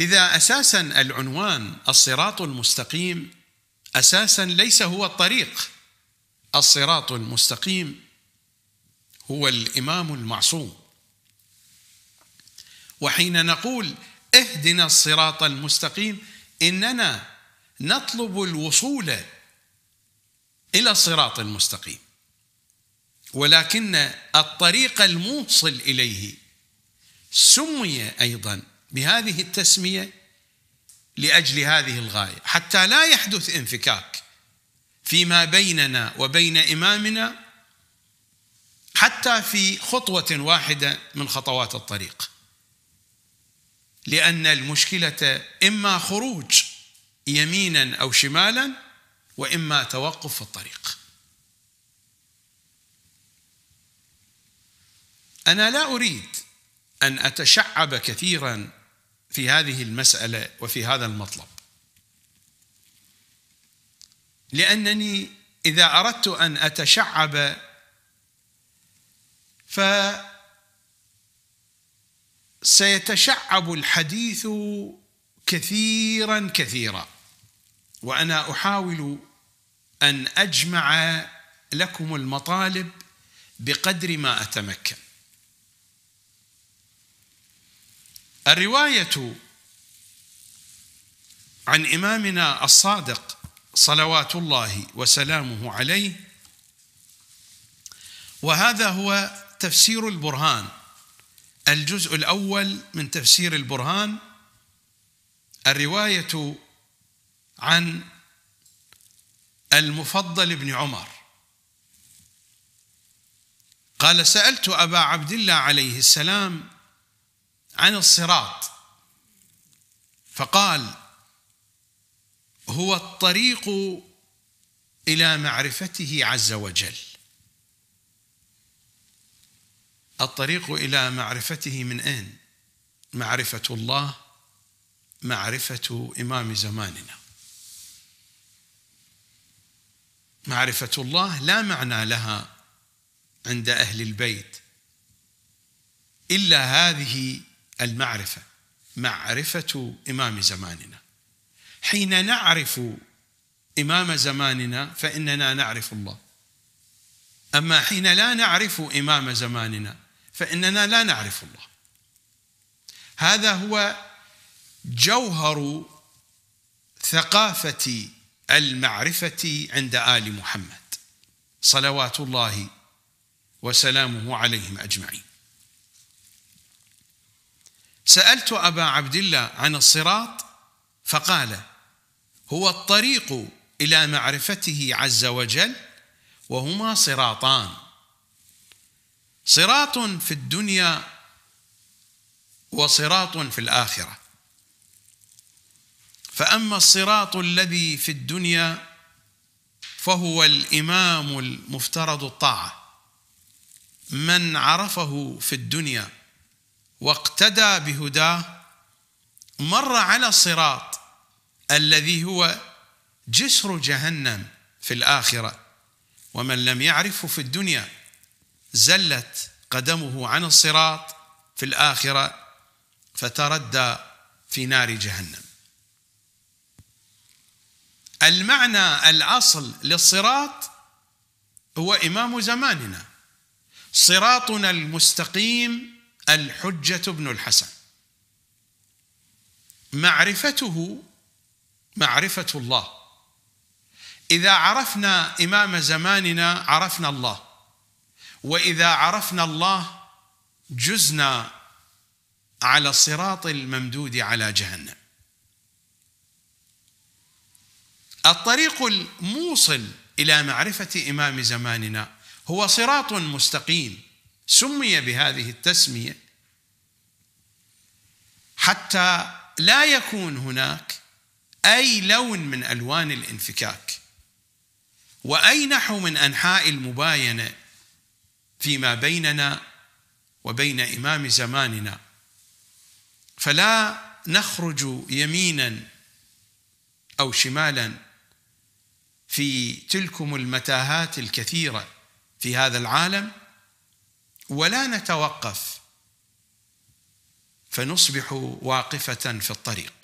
لذا اساسا العنوان الصراط المستقيم اساسا ليس هو الطريق الصراط المستقيم هو الامام المعصوم وحين نقول اهدنا الصراط المستقيم اننا نطلب الوصول الى الصراط المستقيم ولكن الطريق الموصل اليه سمي ايضا بهذه التسميه لاجل هذه الغايه حتى لا يحدث انفكاك فيما بيننا وبين امامنا حتى في خطوه واحده من خطوات الطريق لان المشكله اما خروج يمينا او شمالا واما توقف في الطريق انا لا اريد ان اتشعب كثيرا في هذه المسألة وفي هذا المطلب لأنني إذا أردت أن أتشعب ف سيتشعب الحديث كثيرا كثيرا وانا احاول ان اجمع لكم المطالب بقدر ما اتمكن الرواية عن إمامنا الصادق صلوات الله وسلامه عليه وهذا هو تفسير البرهان الجزء الأول من تفسير البرهان الرواية عن المفضل بن عمر قال سألت أبا عبد الله عليه السلام عن الصراط فقال هو الطريق الى معرفته عز وجل الطريق الى معرفته من اين معرفه الله معرفه امام زماننا معرفه الله لا معنى لها عند اهل البيت الا هذه المعرفة معرفة إمام زماننا حين نعرف إمام زماننا فإننا نعرف الله أما حين لا نعرف إمام زماننا فإننا لا نعرف الله هذا هو جوهر ثقافة المعرفة عند آل محمد صلوات الله وسلامه عليهم أجمعين سالت ابا عبد الله عن الصراط فقال هو الطريق الى معرفته عز وجل وهما صراطان صراط في الدنيا وصراط في الاخره فاما الصراط الذي في الدنيا فهو الامام المفترض الطاعه من عرفه في الدنيا واقتدى بهداه مر على الصراط الذي هو جسر جهنم في الاخره ومن لم يعرفه في الدنيا زلت قدمه عن الصراط في الاخره فتردى في نار جهنم المعنى الاصل للصراط هو امام زماننا صراطنا المستقيم الحجة بن الحسن معرفته معرفة الله إذا عرفنا إمام زماننا عرفنا الله وإذا عرفنا الله جزنا على الصراط الممدود على جهنم الطريق الموصل إلى معرفة إمام زماننا هو صراط مستقيم سمي بهذه التسميه حتى لا يكون هناك اي لون من الوان الانفكاك واي نحو من انحاء المباينه فيما بيننا وبين امام زماننا فلا نخرج يمينا او شمالا في تلكم المتاهات الكثيره في هذا العالم ولا نتوقف فنصبح واقفة في الطريق